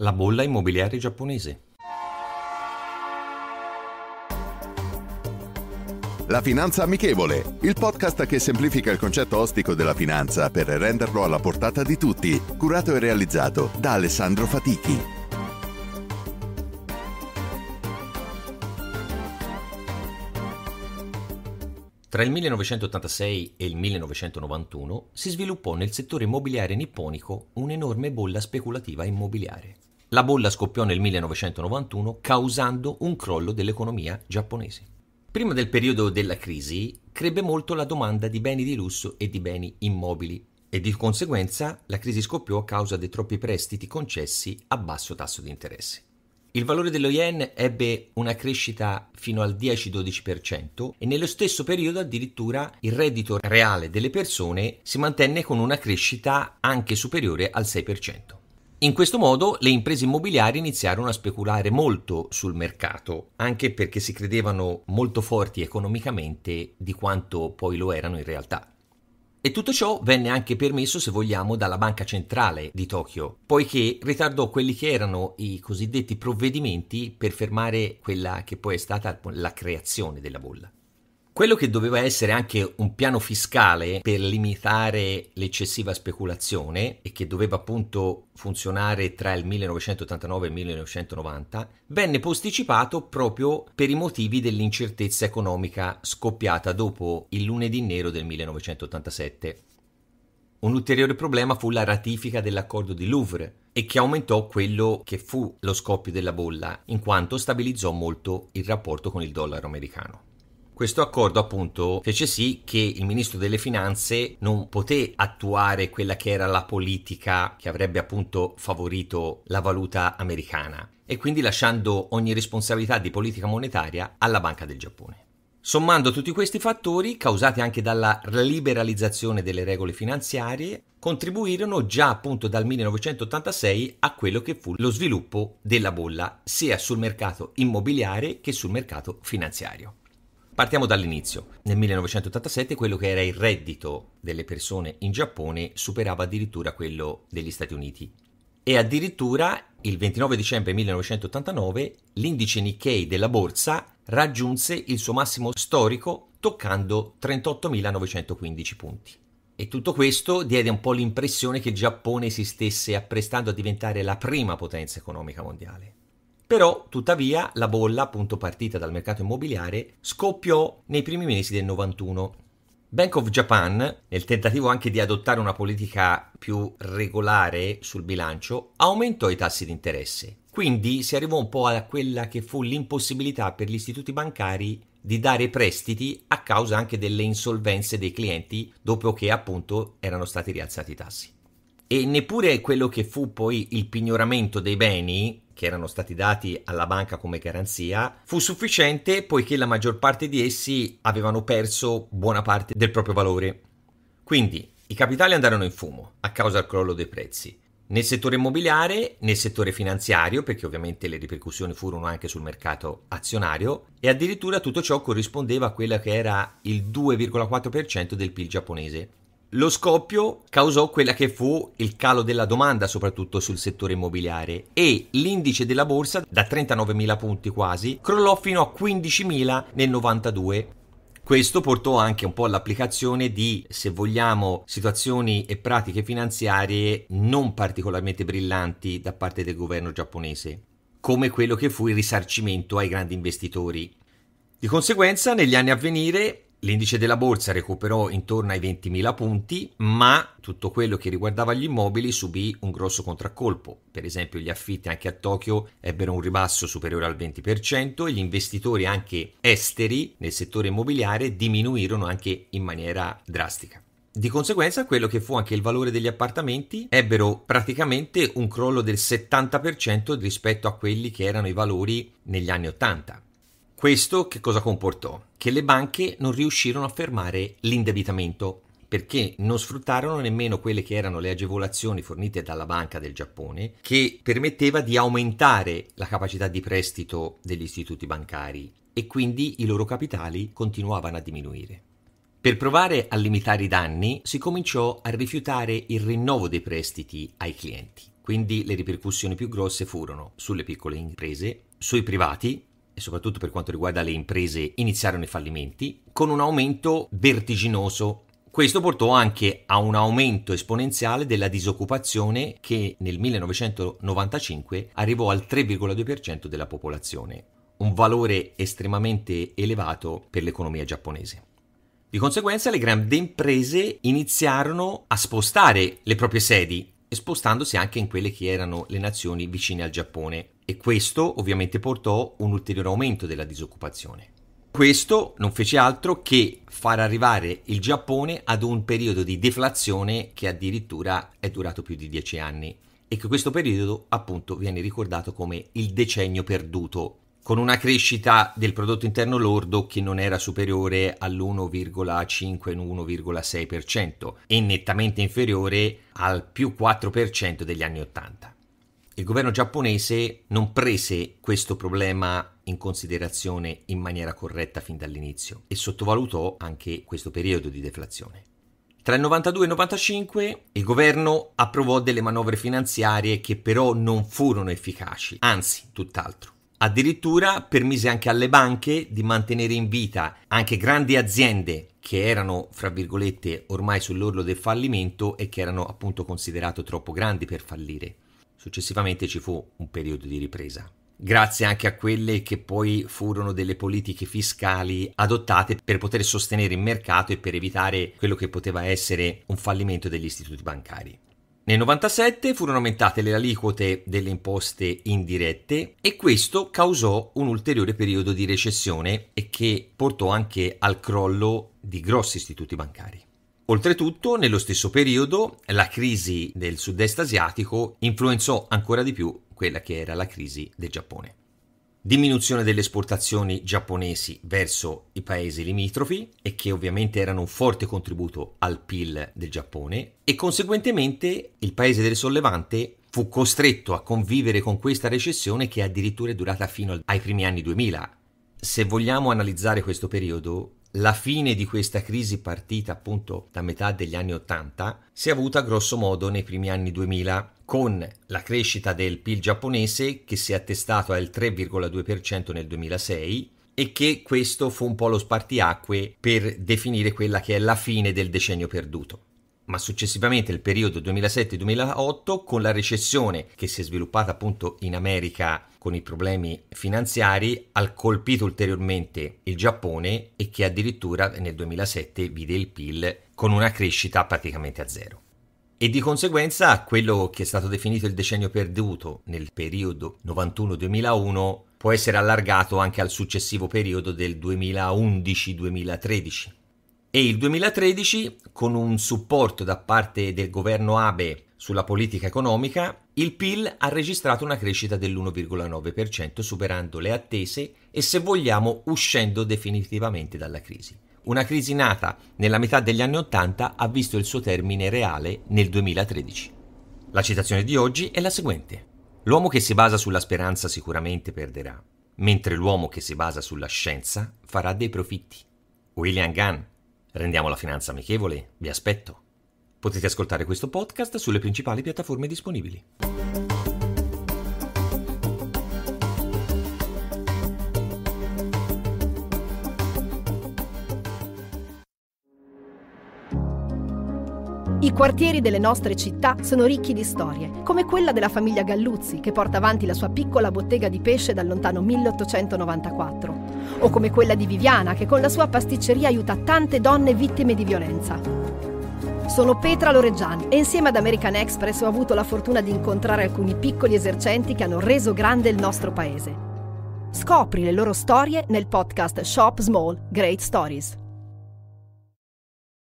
La bolla immobiliare giapponese. La Finanza Amichevole, il podcast che semplifica il concetto ostico della finanza per renderlo alla portata di tutti, curato e realizzato da Alessandro Fatichi. Tra il 1986 e il 1991 si sviluppò nel settore immobiliare nipponico un'enorme bolla speculativa immobiliare. La bolla scoppiò nel 1991 causando un crollo dell'economia giapponese. Prima del periodo della crisi crebbe molto la domanda di beni di lusso e di beni immobili e di conseguenza la crisi scoppiò a causa dei troppi prestiti concessi a basso tasso di interesse. Il valore dello yen ebbe una crescita fino al 10-12% e nello stesso periodo addirittura il reddito reale delle persone si mantenne con una crescita anche superiore al 6%. In questo modo le imprese immobiliari iniziarono a speculare molto sul mercato, anche perché si credevano molto forti economicamente di quanto poi lo erano in realtà. E tutto ciò venne anche permesso, se vogliamo, dalla Banca Centrale di Tokyo, poiché ritardò quelli che erano i cosiddetti provvedimenti per fermare quella che poi è stata la creazione della bolla. Quello che doveva essere anche un piano fiscale per limitare l'eccessiva speculazione e che doveva appunto funzionare tra il 1989 e il 1990, venne posticipato proprio per i motivi dell'incertezza economica scoppiata dopo il lunedì nero del 1987. Un ulteriore problema fu la ratifica dell'accordo di Louvre e che aumentò quello che fu lo scoppio della bolla, in quanto stabilizzò molto il rapporto con il dollaro americano. Questo accordo appunto fece sì che il ministro delle finanze non poté attuare quella che era la politica che avrebbe appunto favorito la valuta americana e quindi lasciando ogni responsabilità di politica monetaria alla Banca del Giappone. Sommando tutti questi fattori, causati anche dalla liberalizzazione delle regole finanziarie, contribuirono già appunto dal 1986 a quello che fu lo sviluppo della bolla, sia sul mercato immobiliare che sul mercato finanziario. Partiamo dall'inizio. Nel 1987 quello che era il reddito delle persone in Giappone superava addirittura quello degli Stati Uniti. E addirittura il 29 dicembre 1989 l'indice Nikkei della borsa raggiunse il suo massimo storico toccando 38.915 punti. E tutto questo diede un po' l'impressione che il Giappone si stesse apprestando a diventare la prima potenza economica mondiale. Però, tuttavia, la bolla, appunto partita dal mercato immobiliare, scoppiò nei primi mesi del 91. Bank of Japan, nel tentativo anche di adottare una politica più regolare sul bilancio, aumentò i tassi di interesse. Quindi si arrivò un po' a quella che fu l'impossibilità per gli istituti bancari di dare prestiti a causa anche delle insolvenze dei clienti dopo che appunto erano stati rialzati i tassi. E neppure quello che fu poi il pignoramento dei beni che erano stati dati alla banca come garanzia, fu sufficiente poiché la maggior parte di essi avevano perso buona parte del proprio valore. Quindi i capitali andarono in fumo a causa del crollo dei prezzi. Nel settore immobiliare, nel settore finanziario, perché ovviamente le ripercussioni furono anche sul mercato azionario, e addirittura tutto ciò corrispondeva a quello che era il 2,4% del PIL giapponese. Lo scoppio causò quella che fu il calo della domanda soprattutto sul settore immobiliare e l'indice della borsa da 39.000 punti quasi crollò fino a 15.000 nel 92. Questo portò anche un po' all'applicazione di, se vogliamo, situazioni e pratiche finanziarie non particolarmente brillanti da parte del governo giapponese, come quello che fu il risarcimento ai grandi investitori. Di conseguenza, negli anni a venire, L'indice della borsa recuperò intorno ai 20.000 punti, ma tutto quello che riguardava gli immobili subì un grosso contraccolpo. Per esempio gli affitti anche a Tokyo ebbero un ribasso superiore al 20% e gli investitori anche esteri nel settore immobiliare diminuirono anche in maniera drastica. Di conseguenza, quello che fu anche il valore degli appartamenti ebbero praticamente un crollo del 70% rispetto a quelli che erano i valori negli anni 80. Questo che cosa comportò? Che le banche non riuscirono a fermare l'indebitamento perché non sfruttarono nemmeno quelle che erano le agevolazioni fornite dalla Banca del Giappone che permetteva di aumentare la capacità di prestito degli istituti bancari e quindi i loro capitali continuavano a diminuire. Per provare a limitare i danni si cominciò a rifiutare il rinnovo dei prestiti ai clienti. Quindi le ripercussioni più grosse furono sulle piccole imprese, sui privati, e soprattutto per quanto riguarda le imprese iniziarono i fallimenti con un aumento vertiginoso questo portò anche a un aumento esponenziale della disoccupazione che nel 1995 arrivò al 3,2% della popolazione, un valore estremamente elevato per l'economia giapponese. Di conseguenza le grandi imprese iniziarono a spostare le proprie sedi spostandosi anche in quelle che erano le nazioni vicine al Giappone, e questo ovviamente portò un ulteriore aumento della disoccupazione. Questo non fece altro che far arrivare il Giappone ad un periodo di deflazione che addirittura è durato più di dieci anni e che questo periodo appunto viene ricordato come il decennio perduto, con una crescita del prodotto interno lordo che non era superiore all'1,5-1,6% e nettamente inferiore al più 4% degli anni 80 il governo giapponese non prese questo problema in considerazione in maniera corretta fin dall'inizio e sottovalutò anche questo periodo di deflazione. Tra il 92 e il 95 il governo approvò delle manovre finanziarie che però non furono efficaci, anzi tutt'altro. Addirittura permise anche alle banche di mantenere in vita anche grandi aziende che erano, fra virgolette, ormai sull'orlo del fallimento e che erano appunto considerate troppo grandi per fallire. Successivamente ci fu un periodo di ripresa grazie anche a quelle che poi furono delle politiche fiscali adottate per poter sostenere il mercato e per evitare quello che poteva essere un fallimento degli istituti bancari. Nel 97 furono aumentate le aliquote delle imposte indirette e questo causò un ulteriore periodo di recessione e che portò anche al crollo di grossi istituti bancari. Oltretutto, nello stesso periodo, la crisi del sud-est asiatico influenzò ancora di più quella che era la crisi del Giappone. Diminuzione delle esportazioni giapponesi verso i paesi limitrofi e che ovviamente erano un forte contributo al PIL del Giappone e conseguentemente il paese del sollevante fu costretto a convivere con questa recessione che addirittura è durata fino ai primi anni 2000. Se vogliamo analizzare questo periodo, la fine di questa crisi partita appunto da metà degli anni Ottanta si è avuta grosso modo nei primi anni 2000 con la crescita del PIL giapponese che si è attestato al 3,2% nel 2006 e che questo fu un po' lo spartiacque per definire quella che è la fine del decennio perduto ma successivamente il periodo 2007-2008 con la recessione che si è sviluppata appunto in America con i problemi finanziari ha colpito ulteriormente il Giappone e che addirittura nel 2007 vide il PIL con una crescita praticamente a zero. E di conseguenza quello che è stato definito il decennio perduto nel periodo 91-2001 può essere allargato anche al successivo periodo del 2011-2013 e il 2013, con un supporto da parte del governo Abe sulla politica economica, il PIL ha registrato una crescita dell'1,9%, superando le attese e, se vogliamo, uscendo definitivamente dalla crisi. Una crisi nata nella metà degli anni Ottanta ha visto il suo termine reale nel 2013. La citazione di oggi è la seguente. L'uomo che si basa sulla speranza sicuramente perderà, mentre l'uomo che si basa sulla scienza farà dei profitti. William Gunn Rendiamo la finanza amichevole, vi aspetto. Potete ascoltare questo podcast sulle principali piattaforme disponibili. I quartieri delle nostre città sono ricchi di storie, come quella della famiglia Galluzzi, che porta avanti la sua piccola bottega di pesce dal lontano 1894 o come quella di Viviana che con la sua pasticceria aiuta tante donne vittime di violenza. Sono Petra Loreggian e insieme ad American Express ho avuto la fortuna di incontrare alcuni piccoli esercenti che hanno reso grande il nostro paese. Scopri le loro storie nel podcast Shop Small Great Stories.